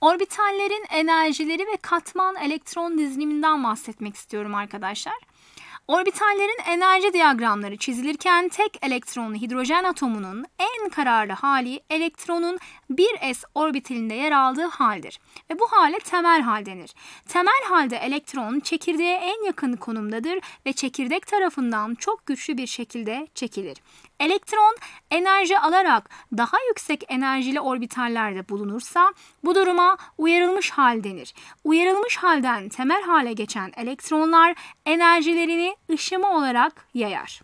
Orbitallerin enerjileri ve katman elektron diziliminden bahsetmek istiyorum arkadaşlar. Orbitallerin enerji diyagramları çizilirken tek elektronlu hidrojen atomunun en kararlı hali elektronun 1s orbitalinde yer aldığı haldir ve bu hale temel hal denir. Temel halde elektron çekirdeğe en yakın konumdadır ve çekirdek tarafından çok güçlü bir şekilde çekilir. Elektron enerji alarak daha yüksek enerjili orbitallerde bulunursa bu duruma uyarılmış hal denir. Uyarılmış halden temel hale geçen elektronlar enerjilerini ışıma olarak yayar.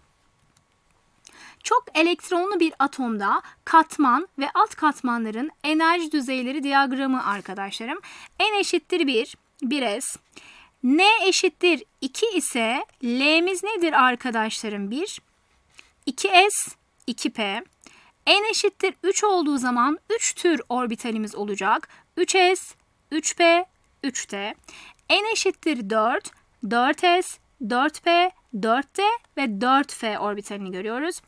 Çok elektronlu bir atomda katman ve alt katmanların enerji düzeyleri diyagramı arkadaşlarım. N eşittir 1, 1S. N eşittir 2 ise L'miz nedir arkadaşlarım? 1, 2S, 2P. N eşittir 3 olduğu zaman 3 tür orbitalimiz olacak. 3S, 3P, 3T. N eşittir 4, 4S, 4p, 4d ve 4f orbitalini görüyoruz.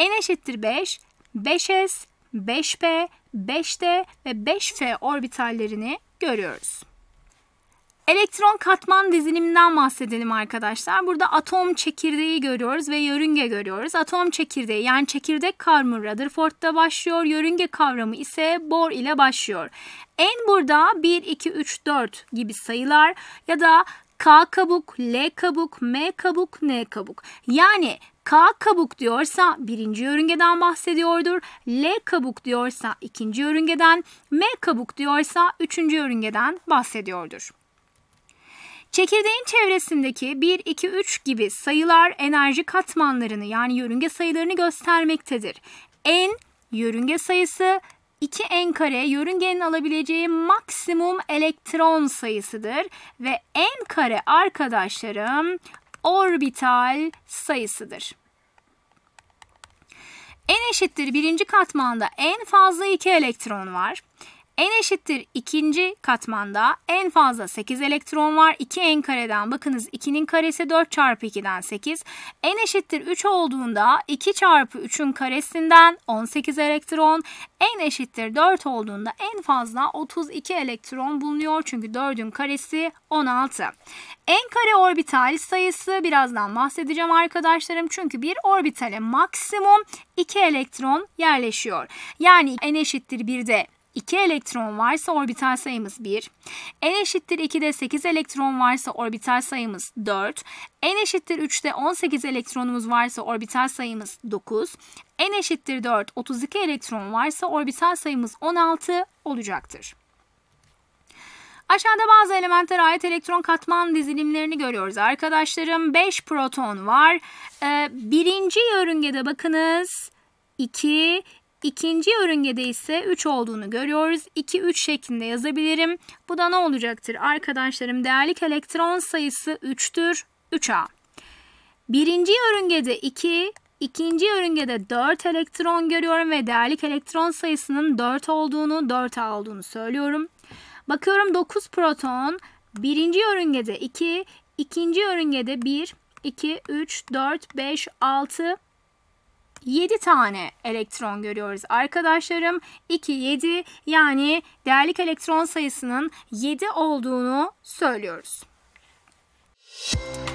n eşittir 5, 5s, 5p, 5d ve 5f orbitallerini görüyoruz. Elektron katman diziliminden bahsedelim arkadaşlar. Burada atom çekirdeği görüyoruz ve yörünge görüyoruz. Atom çekirdeği yani çekirdek kavramı Rutherford'da başlıyor. Yörünge kavramı ise Bohr ile başlıyor. En burada 1, 2, 3, 4 gibi sayılar ya da K kabuk, L kabuk, M kabuk, N kabuk. Yani K kabuk diyorsa birinci yörüngeden bahsediyordur. L kabuk diyorsa ikinci yörüngeden, M kabuk diyorsa üçüncü yörüngeden bahsediyordur. Çekirdeğin çevresindeki 1, 2, 3 gibi sayılar enerji katmanlarını yani yörünge sayılarını göstermektedir. En yörünge sayısı 2 en kare yörüngenin alabileceği maksimum elektron sayısıdır ve en kare arkadaşlarım orbital sayısıdır. En eşittir birinci katmanda en fazla 2 elektron var. N eşittir ikinci katmanda en fazla 8 elektron var. 2 en kareden bakınız 2'nin karesi 4 çarpı 2'den 8. N eşittir 3 olduğunda 2 çarpı 3'ün karesinden 18 elektron. N eşittir 4 olduğunda en fazla 32 elektron bulunuyor. Çünkü 4'ün karesi 16. En kare orbital sayısı birazdan bahsedeceğim arkadaşlarım. Çünkü bir orbitale maksimum 2 elektron yerleşiyor. Yani N eşittir 1'de 2 elektron varsa orbital sayımız 1. N eşittir 2'de 8 elektron varsa orbital sayımız 4. N eşittir 3'te 18 elektronumuz varsa orbital sayımız 9. N eşittir 4 32 elektron varsa orbital sayımız 16 olacaktır. Aşağıda bazı elementer ait elektron katman dizilimlerini görüyoruz arkadaşlarım. 5 proton var. Ee, birinci yörüngede bakınız 2, İkinci yörüngede ise 3 olduğunu görüyoruz. 2 3 şeklinde yazabilirim. Bu da ne olacaktır arkadaşlarım? Değerlik elektron sayısı 3'tür. 3A. Birinci yörüngede 2, ikinci yörüngede 4 elektron görüyorum ve değerlik elektron sayısının 4 olduğunu, 4A olduğunu söylüyorum. Bakıyorum 9 proton, birinci yörüngede 2, ikinci yörüngede 1, 2, 3, 4, 5, 6, 7 tane elektron görüyoruz arkadaşlarım. 2, 7 yani değerlik elektron sayısının 7 olduğunu söylüyoruz. Müzik